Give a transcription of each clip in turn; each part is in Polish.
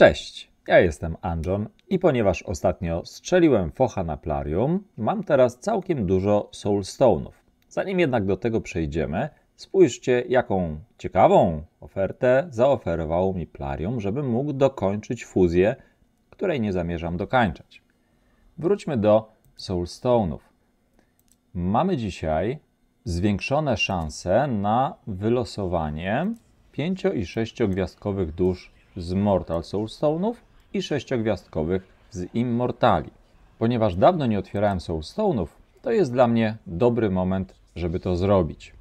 Cześć, ja jestem Anjon i ponieważ ostatnio strzeliłem focha na plarium, mam teraz całkiem dużo soulstone'ów. Zanim jednak do tego przejdziemy, spójrzcie jaką ciekawą ofertę zaoferowało mi plarium, żebym mógł dokończyć fuzję, której nie zamierzam dokańczać. Wróćmy do soulstone'ów. Mamy dzisiaj zwiększone szanse na wylosowanie 5 i 6 gwiazdkowych dusz z Mortal Soulstone'ów i sześciogwiazdkowych z Immortali. Ponieważ dawno nie otwierałem Soulstone'ów, to jest dla mnie dobry moment, żeby to zrobić.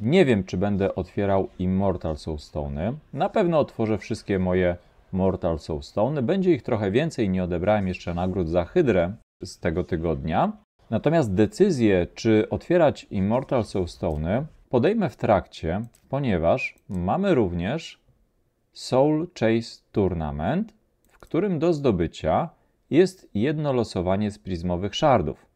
Nie wiem, czy będę otwierał Immortal Soulstone'y. Na pewno otworzę wszystkie moje Mortal Soulstone'y. Będzie ich trochę więcej, nie odebrałem jeszcze nagród za Hydrę z tego tygodnia. Natomiast decyzję, czy otwierać Immortal Soulstone'y podejmę w trakcie, ponieważ mamy również Soul Chase Tournament, w którym do zdobycia jest jedno losowanie z prizmowych szardów.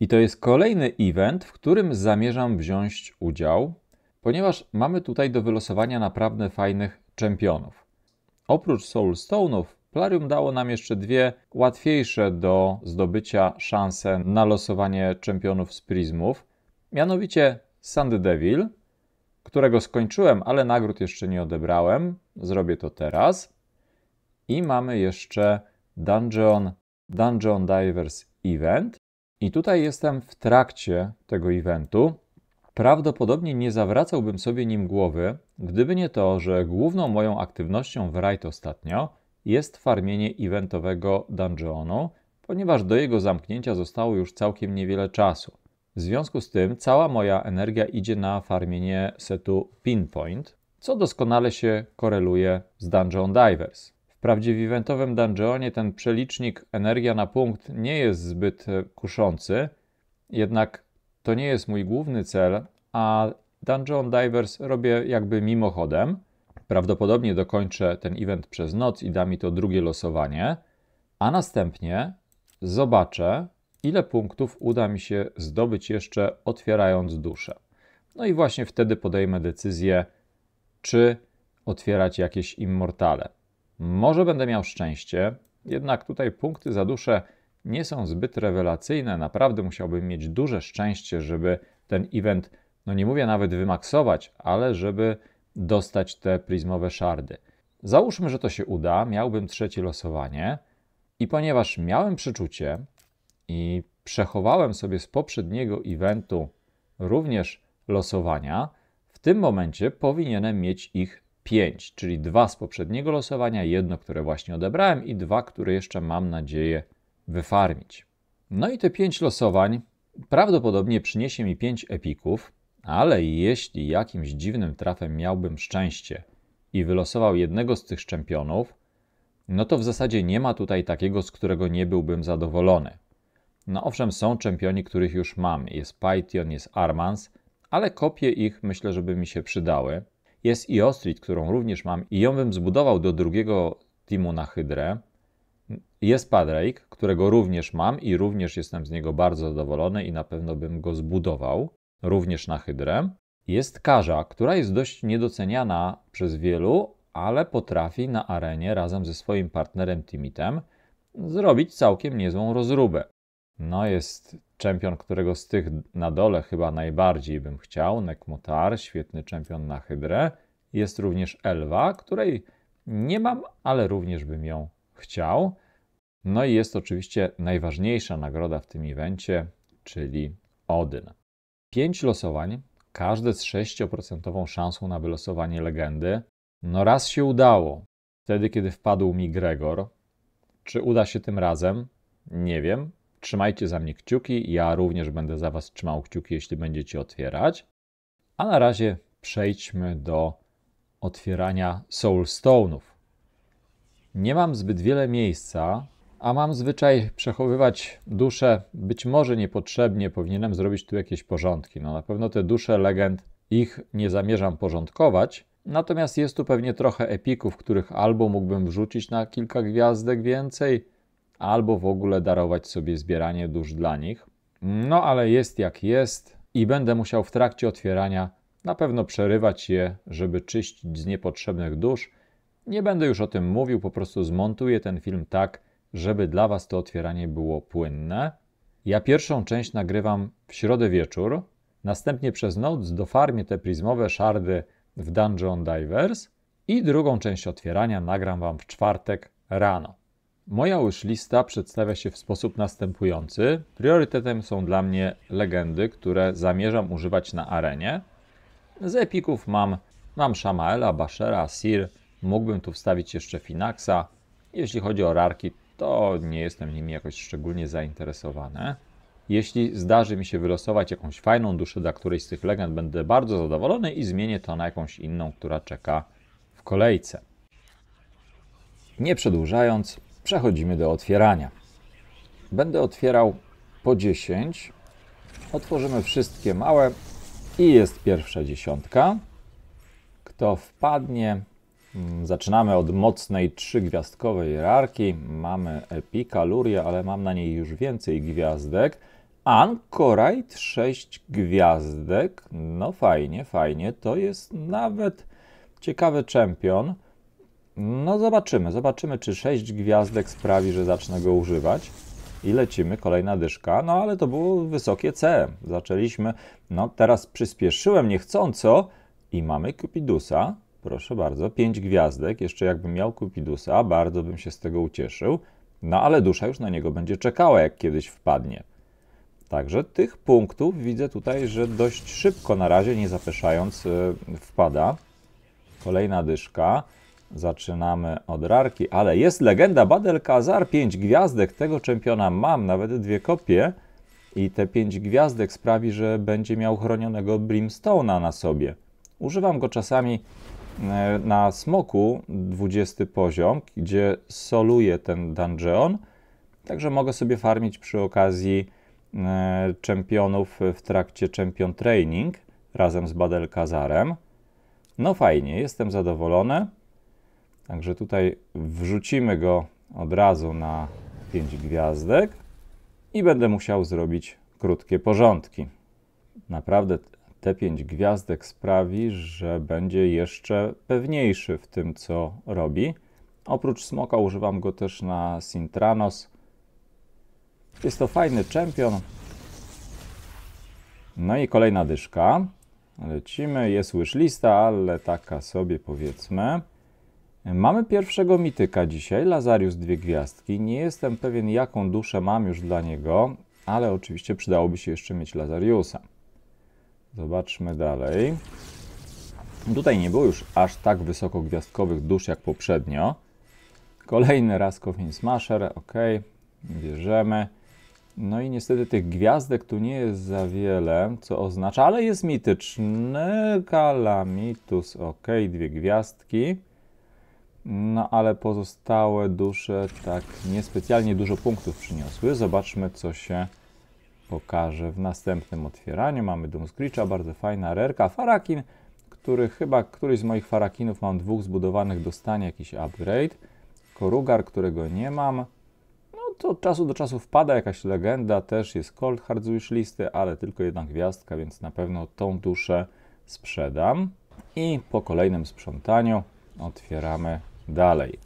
I to jest kolejny event, w którym zamierzam wziąć udział, ponieważ mamy tutaj do wylosowania naprawdę fajnych czempionów. Oprócz Soul Stone'ów, Plarium dało nam jeszcze dwie łatwiejsze do zdobycia szanse na losowanie czempionów z prizmów, mianowicie Sand Devil – którego skończyłem, ale nagród jeszcze nie odebrałem. Zrobię to teraz. I mamy jeszcze Dungeon, Dungeon Divers Event. I tutaj jestem w trakcie tego eventu. Prawdopodobnie nie zawracałbym sobie nim głowy, gdyby nie to, że główną moją aktywnością w Raid ostatnio jest farmienie eventowego dungeonu, ponieważ do jego zamknięcia zostało już całkiem niewiele czasu. W związku z tym cała moja energia idzie na farmienie setu Pinpoint, co doskonale się koreluje z Dungeon Divers. Wprawdzie w eventowym dungeonie ten przelicznik energia na punkt nie jest zbyt e, kuszący, jednak to nie jest mój główny cel, a Dungeon Divers robię jakby mimochodem. Prawdopodobnie dokończę ten event przez noc i da mi to drugie losowanie, a następnie zobaczę, ile punktów uda mi się zdobyć jeszcze otwierając duszę. No i właśnie wtedy podejmę decyzję, czy otwierać jakieś immortale. Może będę miał szczęście, jednak tutaj punkty za duszę nie są zbyt rewelacyjne. Naprawdę musiałbym mieć duże szczęście, żeby ten event, no nie mówię nawet wymaksować, ale żeby dostać te pryzmowe szardy. Załóżmy, że to się uda, miałbym trzecie losowanie i ponieważ miałem przeczucie, i przechowałem sobie z poprzedniego eventu również losowania, w tym momencie powinienem mieć ich 5, czyli dwa z poprzedniego losowania, jedno, które właśnie odebrałem i dwa, które jeszcze mam nadzieję wyfarmić. No i te 5 losowań prawdopodobnie przyniesie mi 5 epików, ale jeśli jakimś dziwnym trafem miałbym szczęście i wylosował jednego z tych szczempionów, no to w zasadzie nie ma tutaj takiego, z którego nie byłbym zadowolony. No owszem, są czempioni, których już mam. Jest Python, jest Armans, ale kopie ich myślę, żeby mi się przydały. Jest i Ostrid, którą również mam i ją bym zbudował do drugiego teamu na Hydrę. Jest Padraig, którego również mam i również jestem z niego bardzo zadowolony i na pewno bym go zbudował, również na Hydrę. Jest Karza, która jest dość niedoceniana przez wielu, ale potrafi na arenie razem ze swoim partnerem Timitem zrobić całkiem niezłą rozróbę. No jest czempion, którego z tych na dole chyba najbardziej bym chciał. Nekmotar, świetny czempion na hydrę. Jest również Elwa, której nie mam, ale również bym ją chciał. No i jest oczywiście najważniejsza nagroda w tym evencie, czyli Odyn. Pięć losowań, każde z 6% szansą na wylosowanie legendy. No raz się udało, wtedy kiedy wpadł mi Gregor. Czy uda się tym razem? Nie wiem, Trzymajcie za mnie kciuki, ja również będę za Was trzymał kciuki, jeśli będziecie otwierać. A na razie przejdźmy do otwierania Soulstone'ów. Nie mam zbyt wiele miejsca, a mam zwyczaj przechowywać dusze być może niepotrzebnie. Powinienem zrobić tu jakieś porządki. No na pewno te dusze legend, ich nie zamierzam porządkować. Natomiast jest tu pewnie trochę epików, których albo mógłbym wrzucić na kilka gwiazdek więcej, albo w ogóle darować sobie zbieranie dusz dla nich. No ale jest jak jest i będę musiał w trakcie otwierania na pewno przerywać je, żeby czyścić z niepotrzebnych dusz. Nie będę już o tym mówił, po prostu zmontuję ten film tak, żeby dla Was to otwieranie było płynne. Ja pierwszą część nagrywam w środę wieczór, następnie przez noc dofarmię te pryzmowe szardy w Dungeon Divers i drugą część otwierania nagram Wam w czwartek rano. Moja wishlista przedstawia się w sposób następujący. Priorytetem są dla mnie legendy, które zamierzam używać na arenie. Z epików mam, mam Shamaela, Bashera, Sir, mógłbym tu wstawić jeszcze Finaxa. Jeśli chodzi o rarki, to nie jestem nimi jakoś szczególnie zainteresowany. Jeśli zdarzy mi się wylosować jakąś fajną duszę dla którejś z tych legend, będę bardzo zadowolony i zmienię to na jakąś inną, która czeka w kolejce. Nie przedłużając, Przechodzimy do otwierania. Będę otwierał po 10. Otworzymy wszystkie małe i jest pierwsza dziesiątka. Kto wpadnie, mm, zaczynamy od mocnej trzygwiazdkowej hierarchii. Mamy Epika, ale mam na niej już więcej gwiazdek. Ankorite 6 gwiazdek. No fajnie, fajnie. To jest nawet ciekawy czempion. No zobaczymy, zobaczymy czy 6 gwiazdek sprawi, że zacznę go używać. I lecimy, kolejna dyszka, no ale to było wysokie C. Zaczęliśmy, no teraz przyspieszyłem niechcąco i mamy Cupidusa. Proszę bardzo, 5 gwiazdek, jeszcze jakbym miał Cupidusa, bardzo bym się z tego ucieszył. No ale dusza już na niego będzie czekała, jak kiedyś wpadnie. Także tych punktów widzę tutaj, że dość szybko na razie, nie zapeszając, e, wpada. Kolejna dyszka. Zaczynamy od rarki, ale jest legenda Badel Kazar, 5 gwiazdek, tego czempiona mam, nawet dwie kopie. I te 5 gwiazdek sprawi, że będzie miał chronionego Brimstone'a na sobie. Używam go czasami e, na smoku 20 poziom, gdzie soluję ten dungeon, także mogę sobie farmić przy okazji e, czempionów w trakcie Champion Training razem z Badel Kazarem. No fajnie, jestem zadowolony. Także tutaj wrzucimy go od razu na 5 gwiazdek i będę musiał zrobić krótkie porządki. Naprawdę te 5 gwiazdek sprawi, że będzie jeszcze pewniejszy w tym, co robi. Oprócz smoka używam go też na Sintranos. Jest to fajny czempion. No i kolejna dyszka. Lecimy, jest łyż lista, ale taka sobie powiedzmy. Mamy pierwszego mityka dzisiaj, Lazarius Dwie Gwiazdki. Nie jestem pewien, jaką duszę mam już dla niego, ale oczywiście przydałoby się jeszcze mieć Lazariusa. Zobaczmy dalej. Tutaj nie było już aż tak wysoko gwiazdkowych dusz jak poprzednio. Kolejny raz Coffin Smasher, ok, bierzemy. No i niestety tych gwiazdek tu nie jest za wiele, co oznacza, ale jest mityczny Kalamitus, ok, dwie gwiazdki. No ale pozostałe dusze tak niespecjalnie dużo punktów przyniosły. Zobaczmy, co się pokaże w następnym otwieraniu. Mamy Doom Screecha, bardzo fajna rerka. Farakin, który chyba któryś z moich farakinów, mam dwóch zbudowanych, dostanie jakiś upgrade. Korugar, którego nie mam. No to od czasu do czasu wpada jakaś legenda, też jest Cold Hard listy, ale tylko jedna gwiazdka, więc na pewno tą duszę sprzedam. I po kolejnym sprzątaniu otwieramy dalej.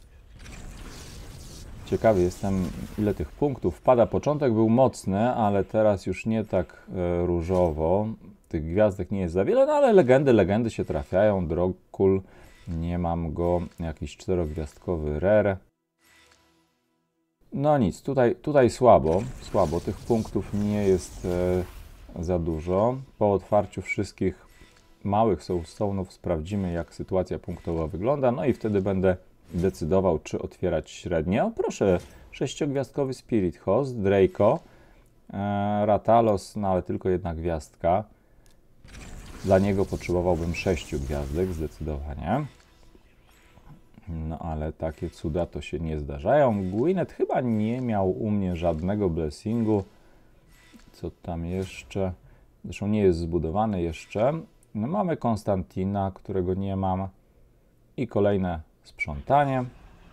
Ciekawy jestem, ile tych punktów pada. Początek był mocny, ale teraz już nie tak e, różowo. Tych gwiazdek nie jest za wiele, no ale legendy, legendy się trafiają. Drogkul, nie mam go. Jakiś czterogwiazdkowy rare. No nic, tutaj, tutaj słabo, słabo. Tych punktów nie jest e, za dużo. Po otwarciu wszystkich małych soulstone'ów sprawdzimy, jak sytuacja punktowa wygląda. No i wtedy będę decydował, czy otwierać O, Proszę, sześciogwiazdkowy Spirit Host, Draco, e, Ratalos, no ale tylko jedna gwiazdka. Dla niego potrzebowałbym sześciu gwiazdek zdecydowanie. No ale takie cuda to się nie zdarzają. Gwyneth chyba nie miał u mnie żadnego blessingu. Co tam jeszcze? Zresztą nie jest zbudowany jeszcze. No, mamy Konstantina, którego nie mam. I kolejne sprzątanie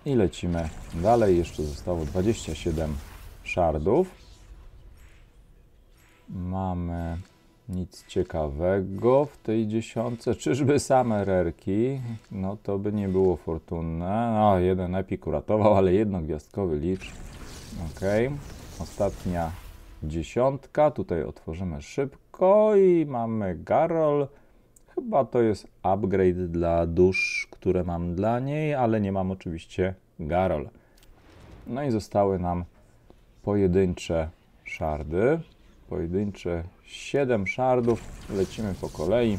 i lecimy dalej. Jeszcze zostało 27 szardów. Mamy nic ciekawego w tej dziesiątce. Czyżby same rerki? No to by nie było fortunne. No, jeden epik uratował, ale jednogwiazdkowy licz. Ok. Ostatnia dziesiątka. Tutaj otworzymy szybko i mamy Garol. Chyba to jest upgrade dla dusz, które mam dla niej, ale nie mam oczywiście Garol. No i zostały nam pojedyncze szardy. Pojedyncze 7 szardów. Lecimy po kolei.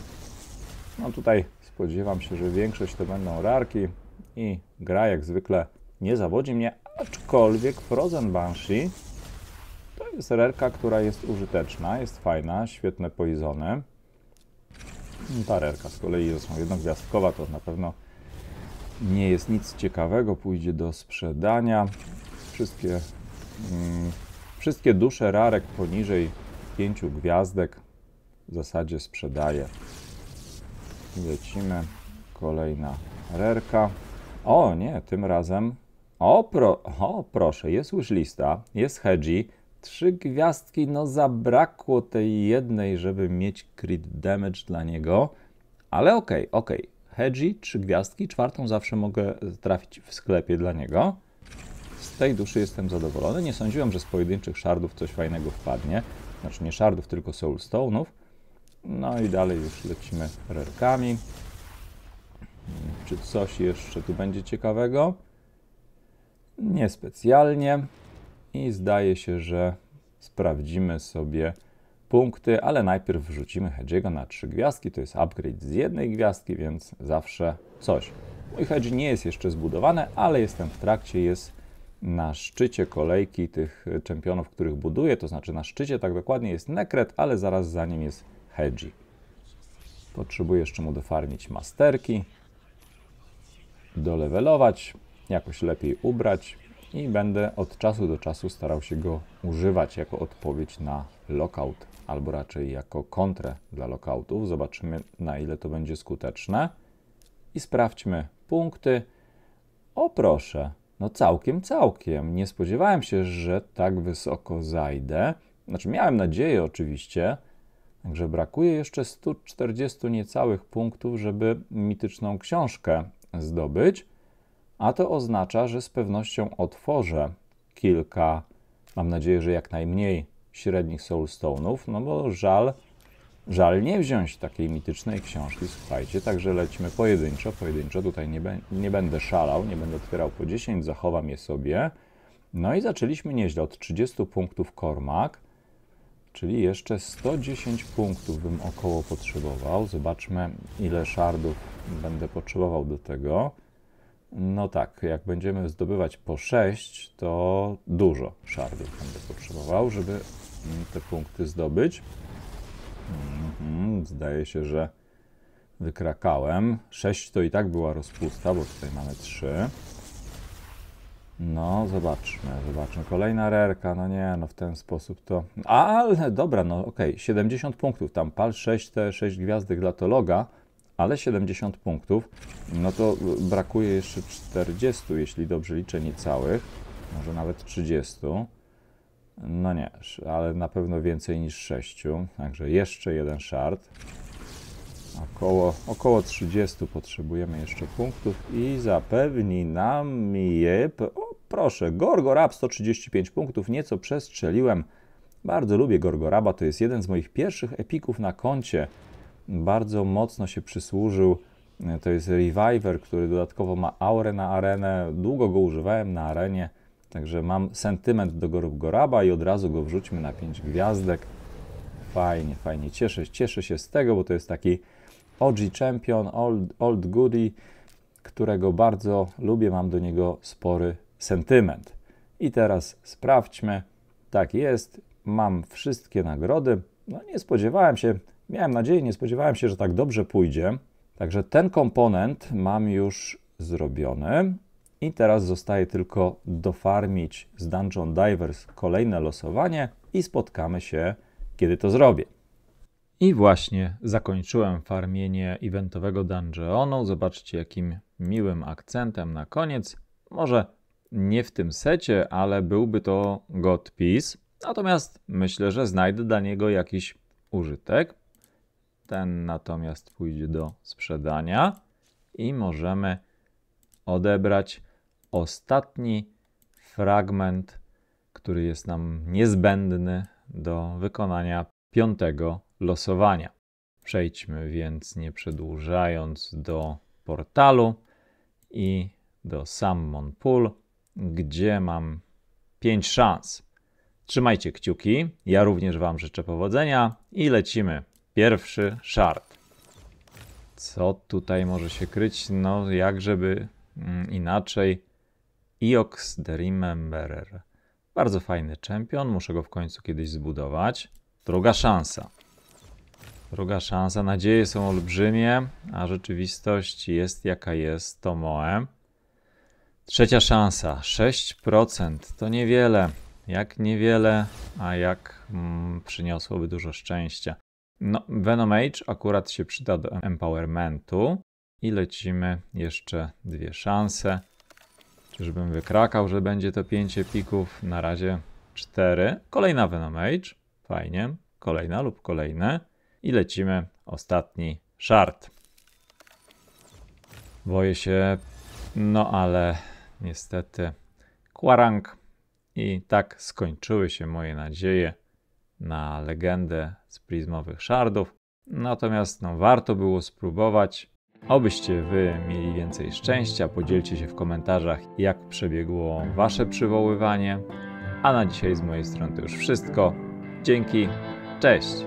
No tutaj spodziewam się, że większość to będą rarki i gra jak zwykle nie zawodzi mnie, aczkolwiek Frozen Banshee to jest rerka, która jest użyteczna, jest fajna, świetne poizony. No Tarerka z kolei jest no jednogwiazdkowa, to na pewno nie jest nic ciekawego, pójdzie do sprzedania. Wszystkie, mm, wszystkie dusze rarek poniżej 5 gwiazdek w zasadzie sprzedaje. Lecimy. Kolejna rerka. O nie, tym razem. O, pro, o proszę, jest już lista, jest hedgi, trzy gwiazdki, no zabrakło tej jednej, żeby mieć crit damage dla niego, ale okej, okay, okej. Okay. trzy gwiazdki, czwartą zawsze mogę trafić w sklepie dla niego. Z tej duszy jestem zadowolony. Nie sądziłem, że z pojedynczych szardów coś fajnego wpadnie. Znaczy nie szardów, tylko soulstone'ów. No i dalej już lecimy rerkami. Hmm, czy coś jeszcze tu będzie ciekawego? Niespecjalnie i zdaje się, że sprawdzimy sobie punkty, ale najpierw wrzucimy Hedge'ego na trzy gwiazdki. To jest upgrade z jednej gwiazdki, więc zawsze coś. Mój Hedge nie jest jeszcze zbudowany, ale jestem w trakcie, jest na szczycie kolejki tych czempionów, których buduję, to znaczy na szczycie tak dokładnie jest Nekret, ale zaraz za nim jest Hedgi. Potrzebuję jeszcze mu dofarmić masterki, dolewelować, jakoś lepiej ubrać, i będę od czasu do czasu starał się go używać jako odpowiedź na lockout, albo raczej jako kontrę dla lockoutów. Zobaczymy, na ile to będzie skuteczne. I sprawdźmy punkty. O proszę, no całkiem, całkiem. Nie spodziewałem się, że tak wysoko zajdę. Znaczy, miałem nadzieję oczywiście, Także brakuje jeszcze 140 niecałych punktów, żeby mityczną książkę zdobyć a to oznacza, że z pewnością otworzę kilka, mam nadzieję, że jak najmniej średnich soulstone'ów, no bo żal, żal nie wziąć takiej mitycznej książki, słuchajcie, także lecimy pojedynczo, pojedynczo, tutaj nie, nie będę szalał, nie będę otwierał po 10, zachowam je sobie. No i zaczęliśmy nieźle, od 30 punktów kormak, czyli jeszcze 110 punktów bym około potrzebował. Zobaczmy, ile szardów będę potrzebował do tego. No tak, jak będziemy zdobywać po 6, to dużo szardów będę potrzebował, żeby te punkty zdobyć. Mhm, zdaje się, że wykrakałem. 6 to i tak była rozpusta, bo tutaj mamy 3. No, zobaczmy, zobaczmy. Kolejna rerka, no nie, no w ten sposób to... Ale dobra, no okej, okay. 70 punktów, tam pal 6, te 6 gwiazdek dla Tologa. loga ale 70 punktów, no to y, brakuje jeszcze 40, jeśli dobrze liczę, niecałych, może nawet 30. No nie, ale na pewno więcej niż 6, także jeszcze jeden szart. Około, około 30 potrzebujemy jeszcze punktów i zapewni nam je... O, proszę, Gorgorab 135 punktów, nieco przestrzeliłem. Bardzo lubię Gorgoraba, to jest jeden z moich pierwszych epików na koncie bardzo mocno się przysłużył. E, to jest Reviver, który dodatkowo ma aurę na arenę. Długo go używałem na arenie, także mam sentyment do Gorub Goraba i od razu go wrzućmy na 5 gwiazdek. Fajnie, fajnie. Cieszę, cieszę się z tego, bo to jest taki OG Champion, Old, old Goodie, którego bardzo lubię. Mam do niego spory sentyment. I teraz sprawdźmy. Tak jest, mam wszystkie nagrody. No nie spodziewałem się, Miałem nadzieję, nie spodziewałem się, że tak dobrze pójdzie. Także ten komponent mam już zrobiony. I teraz zostaje tylko dofarmić z Dungeon Divers kolejne losowanie i spotkamy się, kiedy to zrobię. I właśnie zakończyłem farmienie eventowego dungeonu. Zobaczcie, jakim miłym akcentem na koniec. Może nie w tym secie, ale byłby to God Piece. Natomiast myślę, że znajdę dla niego jakiś użytek. Ten natomiast pójdzie do sprzedania i możemy odebrać ostatni fragment, który jest nam niezbędny do wykonania piątego losowania. Przejdźmy więc, nie przedłużając, do portalu i do Summon Pool, gdzie mam 5 szans. Trzymajcie kciuki, ja również Wam życzę powodzenia i lecimy. Pierwszy szart. Co tutaj może się kryć? No, jak żeby mm, inaczej. Iox the Rememberer. Bardzo fajny czempion, muszę go w końcu kiedyś zbudować. Druga szansa. Druga szansa, nadzieje są olbrzymie, a rzeczywistość jest jaka jest, to moe. Trzecia szansa, 6%, to niewiele. Jak niewiele, a jak mm, przyniosłoby dużo szczęścia. No, Venom Age akurat się przyda do empowermentu. I lecimy jeszcze dwie szanse. Czyżbym wykrakał, że będzie to 5 pików. Na razie cztery. Kolejna Venom Age. Fajnie. Kolejna lub kolejne. I lecimy ostatni szart. Boję się, no ale niestety kwarang. I tak skończyły się moje nadzieje na legendę z pryzmowych szardów. Natomiast no, warto było spróbować. Obyście Wy mieli więcej szczęścia. Podzielcie się w komentarzach, jak przebiegło Wasze przywoływanie. A na dzisiaj z mojej strony to już wszystko. Dzięki, cześć!